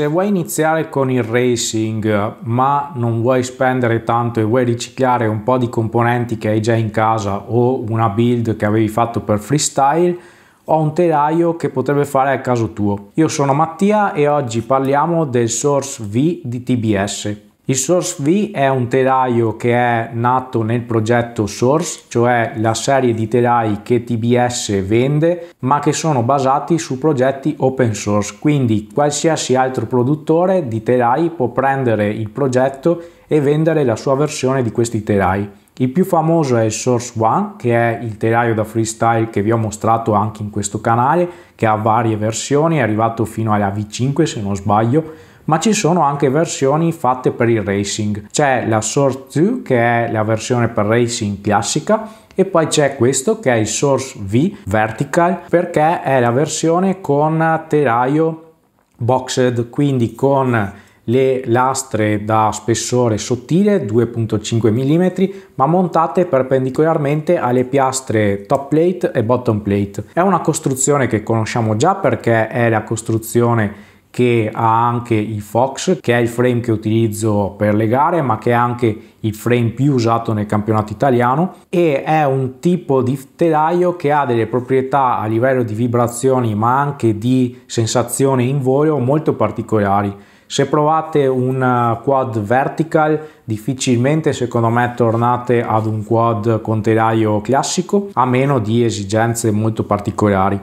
Se vuoi iniziare con il racing ma non vuoi spendere tanto e vuoi riciclare un po' di componenti che hai già in casa o una build che avevi fatto per freestyle, ho un telaio che potrebbe fare a caso tuo. Io sono Mattia e oggi parliamo del Source V di TBS. Il Source V è un telaio che è nato nel progetto Source, cioè la serie di telai che TBS vende, ma che sono basati su progetti open source, quindi qualsiasi altro produttore di telai può prendere il progetto e vendere la sua versione di questi telai. Il più famoso è il Source One, che è il telaio da freestyle che vi ho mostrato anche in questo canale, che ha varie versioni, è arrivato fino alla V5 se non sbaglio, ma ci sono anche versioni fatte per il racing. C'è la Source 2 che è la versione per racing classica e poi c'è questo che è il Source V Vertical perché è la versione con telaio boxed, quindi con le lastre da spessore sottile 2.5 mm ma montate perpendicolarmente alle piastre top plate e bottom plate. È una costruzione che conosciamo già perché è la costruzione che ha anche il Fox, che è il frame che utilizzo per le gare, ma che è anche il frame più usato nel campionato italiano e è un tipo di telaio che ha delle proprietà a livello di vibrazioni, ma anche di sensazione in volo molto particolari. Se provate un eh, quad vertical, difficilmente secondo me tornate ad un quad con telaio classico, a meno di esigenze molto particolari.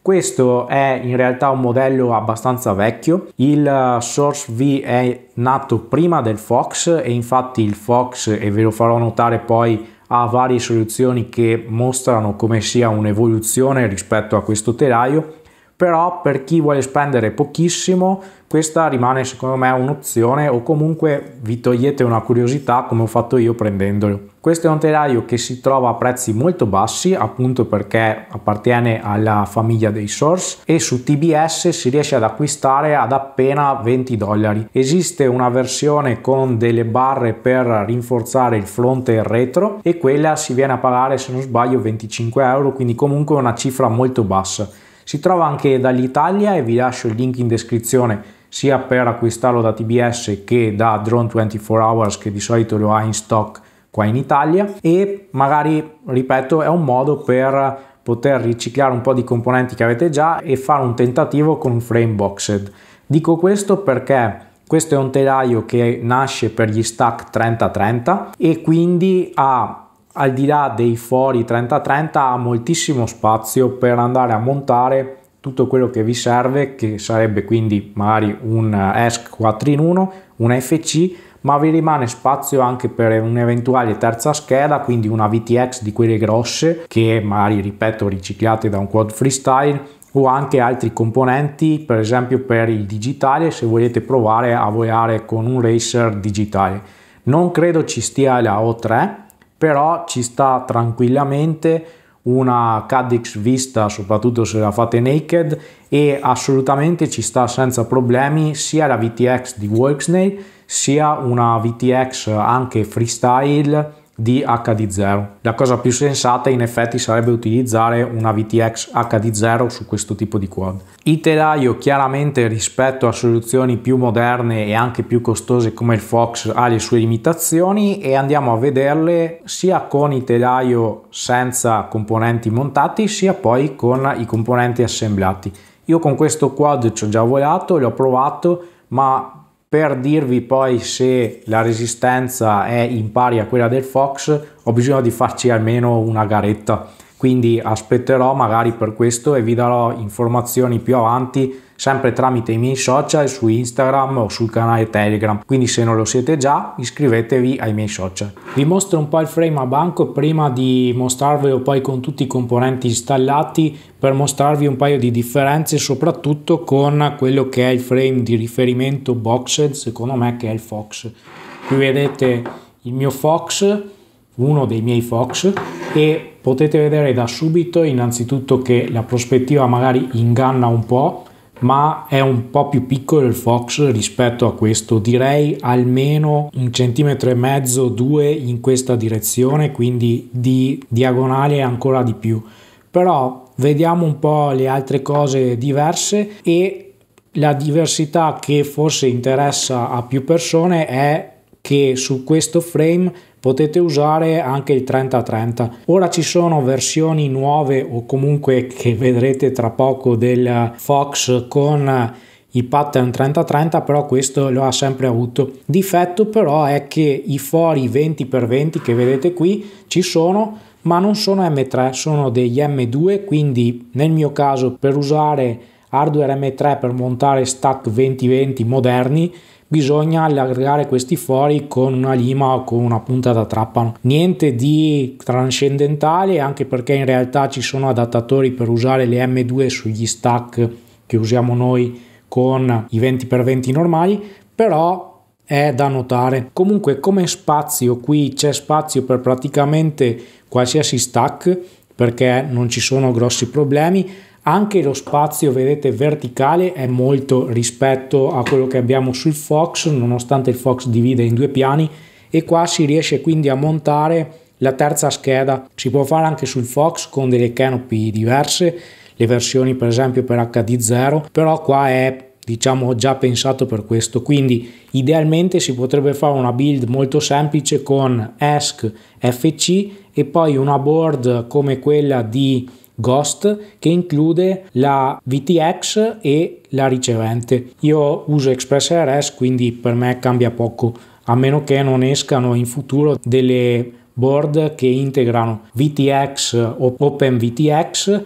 Questo è in realtà un modello abbastanza vecchio, il eh, Source V è nato prima del Fox e infatti il Fox, e ve lo farò notare poi, ha varie soluzioni che mostrano come sia un'evoluzione rispetto a questo telaio però per chi vuole spendere pochissimo questa rimane secondo me un'opzione o comunque vi togliete una curiosità come ho fatto io prendendolo. Questo è un telaio che si trova a prezzi molto bassi appunto perché appartiene alla famiglia dei Source e su TBS si riesce ad acquistare ad appena 20 dollari. Esiste una versione con delle barre per rinforzare il fronte e il retro e quella si viene a pagare se non sbaglio 25 euro quindi comunque una cifra molto bassa si trova anche dall'Italia e vi lascio il link in descrizione sia per acquistarlo da TBS che da Drone 24 Hours che di solito lo ha in stock qua in Italia e magari, ripeto, è un modo per poter riciclare un po' di componenti che avete già e fare un tentativo con un frame boxed. Dico questo perché questo è un telaio che nasce per gli stack 30-30 e quindi ha al di là dei fori 30-30 ha moltissimo spazio per andare a montare tutto quello che vi serve che sarebbe quindi magari un ESC eh, 4 in 1 un FC ma vi rimane spazio anche per un'eventuale terza scheda quindi una VTX di quelle grosse che magari ripeto riciclate da un quad freestyle o anche altri componenti per esempio per il digitale se volete provare a volare con un racer digitale non credo ci stia la O3 però ci sta tranquillamente una Caddx vista soprattutto se la fate naked e assolutamente ci sta senza problemi sia la VTX di Worksnay sia una VTX anche freestyle di HD0. La cosa più sensata in effetti sarebbe utilizzare una VTX HD0 su questo tipo di quad. Il telaio chiaramente rispetto a soluzioni più moderne e anche più costose come il Fox ha le sue limitazioni e andiamo a vederle sia con i telaio senza componenti montati sia poi con i componenti assemblati. Io con questo quad ci ho già volato, l'ho provato ma per dirvi poi se la resistenza è in pari a quella del Fox ho bisogno di farci almeno una garetta quindi aspetterò magari per questo e vi darò informazioni più avanti sempre tramite i miei social su Instagram o sul canale Telegram quindi se non lo siete già iscrivetevi ai miei social vi mostro un po' il frame a banco prima di mostrarvelo poi con tutti i componenti installati per mostrarvi un paio di differenze soprattutto con quello che è il frame di riferimento boxed secondo me che è il Fox qui vedete il mio Fox uno dei miei Fox e potete vedere da subito innanzitutto che la prospettiva magari inganna un po', ma è un po' più piccolo il Fox rispetto a questo, direi almeno un centimetro e mezzo, due in questa direzione, quindi di diagonale ancora di più. Però vediamo un po' le altre cose diverse e la diversità che forse interessa a più persone è che su questo frame potete usare anche il 3030. Ora ci sono versioni nuove o comunque che vedrete tra poco del Fox con i pattern 3030 però questo lo ha sempre avuto difetto però è che i fori 20x20 che vedete qui ci sono ma non sono M3 sono degli M2 quindi nel mio caso per usare hardware M3 per montare stack 2020 moderni bisogna allargare questi fori con una lima o con una punta da trappano niente di trascendentale anche perché in realtà ci sono adattatori per usare le M2 sugli stack che usiamo noi con i 20x20 normali però è da notare comunque come spazio qui c'è spazio per praticamente qualsiasi stack perché non ci sono grossi problemi anche lo spazio vedete verticale è molto rispetto a quello che abbiamo sul Fox nonostante il Fox divida in due piani e qua si riesce quindi a montare la terza scheda si può fare anche sul Fox con delle canopy diverse le versioni per esempio per HD0 però qua è diciamo già pensato per questo quindi idealmente si potrebbe fare una build molto semplice con ESC FC e poi una board come quella di Ghost che include la VTX e la ricevente. Io uso ExpressRS quindi per me cambia poco a meno che non escano in futuro delle board che integrano VTX o OpenVTX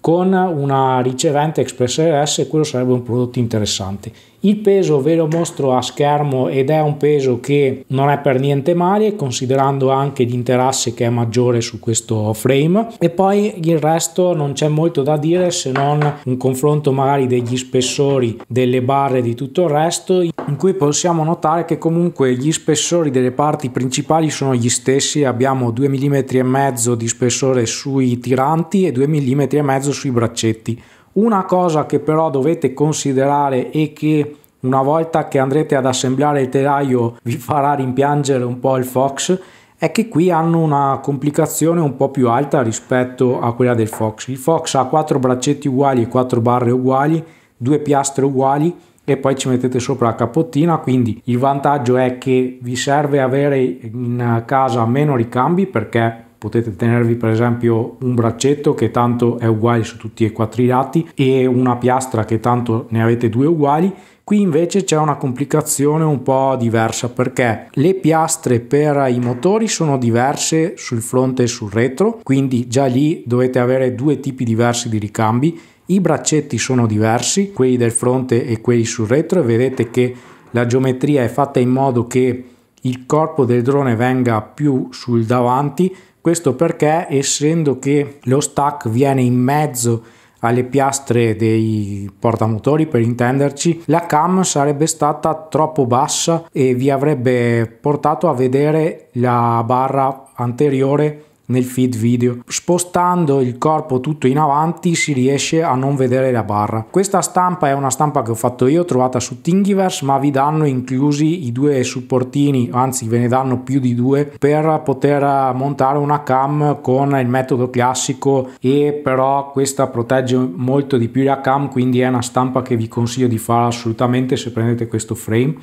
con una ricevente ExpressRS quello sarebbe un prodotto interessante. Il peso ve lo mostro a schermo ed è un peso che non è per niente male considerando anche l'interasse che è maggiore su questo frame e poi il resto non c'è molto da dire se non un confronto magari degli spessori delle barre di tutto il resto in cui possiamo notare che comunque gli spessori delle parti principali sono gli stessi abbiamo 2 mm e mezzo di spessore sui tiranti e 2 mm e mezzo sui braccetti una cosa che però dovete considerare e che una volta che andrete ad assemblare il telaio vi farà rimpiangere un po' il Fox è che qui hanno una complicazione un po' più alta rispetto a quella del Fox. Il Fox ha quattro braccetti uguali e quattro barre uguali, due piastre uguali e poi ci mettete sopra la capottina, quindi il vantaggio è che vi serve avere in casa meno ricambi perché potete tenervi per esempio un braccetto che tanto è uguale su tutti e quattro i lati e una piastra che tanto ne avete due uguali Qui invece c'è una complicazione un po' diversa perché le piastre per i motori sono diverse sul fronte e sul retro, quindi già lì dovete avere due tipi diversi di ricambi. I braccetti sono diversi, quelli del fronte e quelli sul retro e vedete che la geometria è fatta in modo che il corpo del drone venga più sul davanti questo perché essendo che lo stack viene in mezzo alle piastre dei portamotori per intenderci, la cam sarebbe stata troppo bassa e vi avrebbe portato a vedere la barra anteriore nel feed video. Spostando il corpo tutto in avanti si riesce a non vedere la barra. Questa stampa è una stampa che ho fatto io, trovata su Thingiverse, ma vi danno inclusi i due supportini, anzi ve ne danno più di due, per poter eh, montare una cam con il metodo classico e però questa protegge molto di più la cam, quindi è una stampa che vi consiglio di fare assolutamente se prendete questo frame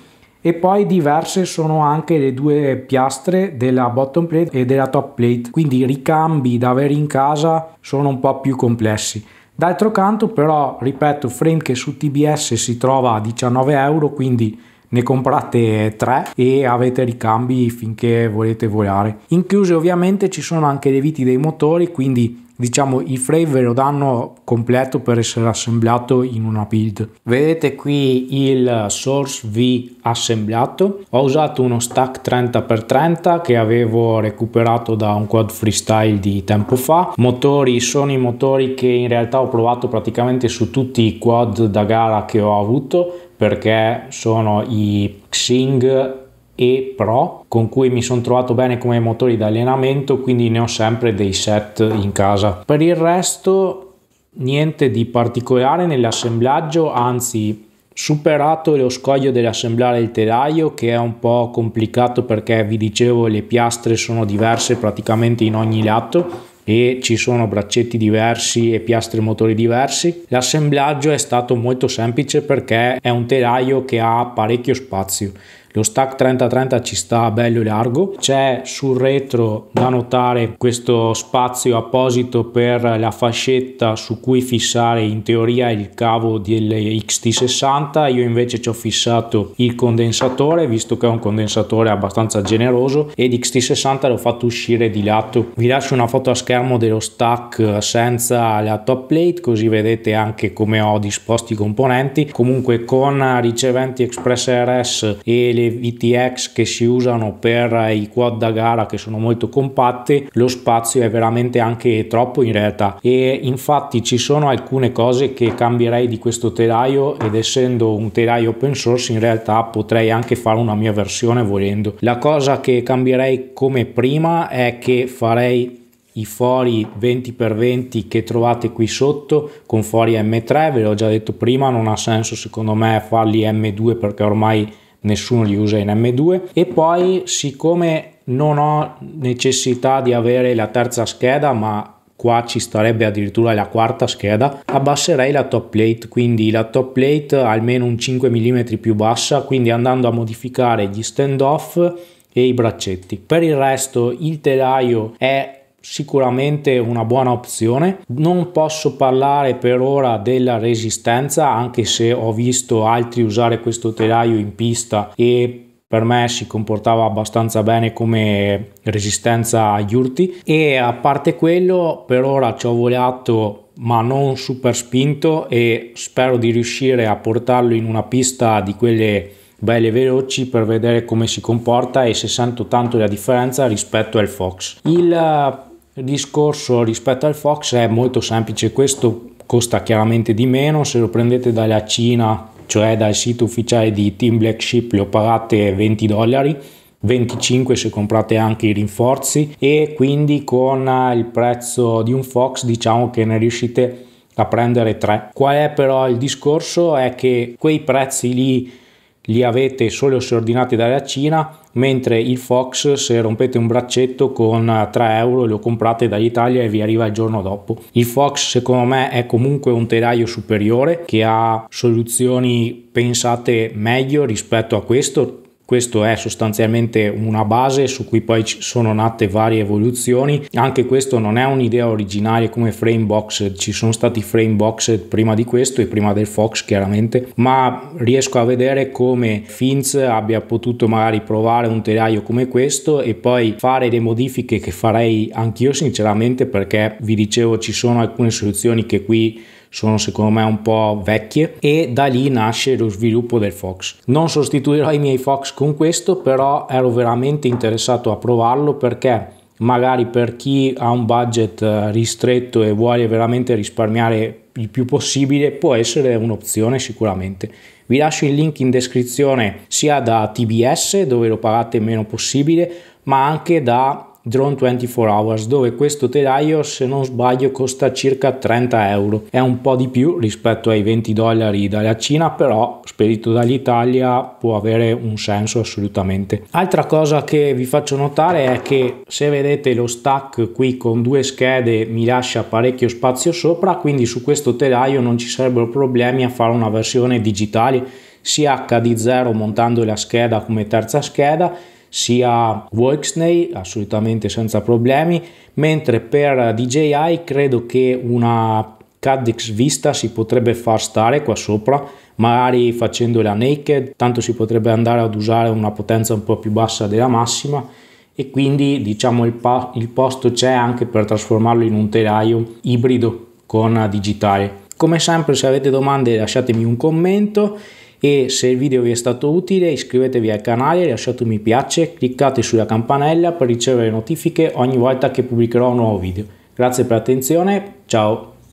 e poi diverse sono anche le due piastre della bottom plate e della top plate quindi i ricambi da avere in casa sono un po' più complessi d'altro canto però ripeto frame che su TBS si trova a 19 euro quindi ne comprate tre e avete ricambi finché volete volare. Incluse ovviamente ci sono anche le viti dei motori, quindi diciamo i frame ve lo danno completo per essere assemblato in una build vedete qui il source v assemblato ho usato uno stack 30x30 che avevo recuperato da un quad freestyle di tempo fa motori sono i motori che in realtà ho provato praticamente su tutti i quad da gara che ho avuto perché sono i Xing e Pro con cui mi sono trovato bene come motori di allenamento quindi ne ho sempre dei set in casa per il resto niente di particolare nell'assemblaggio anzi superato lo scoglio dell'assemblare il telaio che è un po' complicato perché vi dicevo le piastre sono diverse praticamente in ogni lato e ci sono braccetti diversi e piastre motori diversi. L'assemblaggio è stato molto semplice perché è un telaio che ha parecchio spazio lo stack 3030 ci sta bello largo. C'è sul retro da notare questo spazio apposito per la fascetta su cui fissare in teoria il cavo xt 60 Io invece ci ho fissato il condensatore visto che è un condensatore abbastanza generoso ed XT60 l'ho fatto uscire di lato. Vi lascio una foto a schermo dello stack senza la top plate così vedete anche come ho disposto i componenti. Comunque con riceventi Express RS e le delle VTX che si usano per i quad da gara che sono molto compatte lo spazio è veramente anche troppo in realtà e infatti ci sono alcune cose che cambierei di questo telaio ed essendo un telaio open source in realtà potrei anche fare una mia versione volendo la cosa che cambierei come prima è che farei i fori 20x20 che trovate qui sotto con fori M3 ve l'ho già detto prima non ha senso secondo me farli M2 perché ormai nessuno li usa in M2 e poi siccome non ho necessità di avere la terza scheda ma qua ci starebbe addirittura la quarta scheda abbasserei la top plate quindi la top plate almeno un 5 mm più bassa quindi andando a modificare gli stand off e i braccetti per il resto il telaio è sicuramente una buona opzione. Non posso parlare per ora della resistenza, anche se ho visto altri usare questo telaio in pista e per me si comportava abbastanza bene come resistenza agli urti e a parte quello per ora ci ho volato ma non super spinto e spero di riuscire a portarlo in una pista di quelle belle veloci per vedere come si comporta e se sento tanto la differenza rispetto al Fox. Il il discorso rispetto al Fox è molto semplice, questo costa chiaramente di meno, se lo prendete dalla Cina, cioè dal sito ufficiale di Team Black Ship, lo pagate 20 dollari, 25 se comprate anche i rinforzi e quindi con il prezzo di un Fox diciamo che ne riuscite a prendere 3. Qual è però il discorso? È che quei prezzi lì li avete solo se ordinate dalla Cina mentre il Fox se rompete un braccetto con 3 eh, euro lo comprate dall'Italia e vi arriva il giorno dopo. Il Fox secondo me è comunque un telaio superiore che ha soluzioni pensate meglio rispetto a questo questo è sostanzialmente una base su cui poi sono nate varie evoluzioni. Anche questo non è un'idea originaria come frame Framebox, ci sono stati frame Framebox prima di questo e prima del Fox chiaramente, ma riesco a vedere come Finz abbia potuto magari provare un telaio come questo e poi fare le modifiche che farei anch'io sinceramente perché vi dicevo ci sono alcune soluzioni che qui sono secondo me un po' vecchie e da lì nasce lo sviluppo del Fox. Non sostituirò i miei Fox con questo, però ero veramente interessato a provarlo perché magari per chi ha un budget eh, ristretto e vuole veramente risparmiare il più possibile può essere un'opzione sicuramente. Vi lascio il link in descrizione sia da TBS dove lo pagate meno possibile ma anche da Drone 24 Hours, dove questo telaio, se non sbaglio, costa circa 30 euro. È un po' di più rispetto ai 20 dollari dalla Cina, però spedito dall'Italia può avere un senso assolutamente. Altra cosa che vi faccio notare è che se vedete lo stack qui con due schede mi lascia parecchio spazio sopra, quindi su questo telaio non ci sarebbero problemi a fare una versione digitale sia HD0 montando la scheda come terza scheda sia Worksnay assolutamente senza problemi, mentre per DJI credo che una Cadex Vista si potrebbe far stare qua sopra, magari facendola naked, tanto si potrebbe andare ad usare una potenza un po' più bassa della massima e quindi diciamo il, il posto c'è anche per trasformarlo in un telaio ibrido con digitale. Come sempre se avete domande lasciatemi un commento e se il video vi è stato utile iscrivetevi al canale, lasciate un mi piace, cliccate sulla campanella per ricevere notifiche ogni volta che pubblicherò un nuovo video. Grazie per l'attenzione, ciao!